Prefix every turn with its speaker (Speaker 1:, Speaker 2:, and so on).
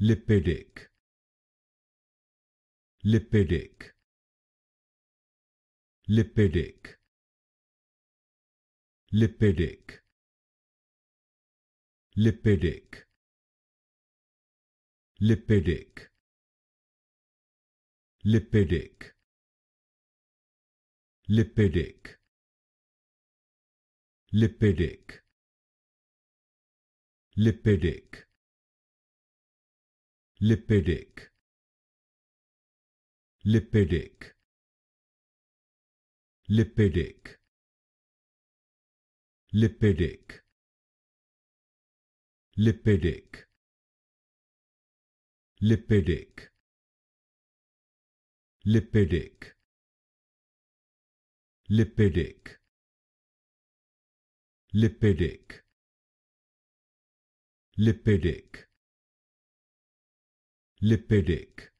Speaker 1: lipidic lipidic lipidic lipidic lipidic lipidic lipidic lipidic lipidic lipidic lipidic lipidic lipidic lipidic lipidic lipidic lipidic lipidic lipidic lipidic lipidic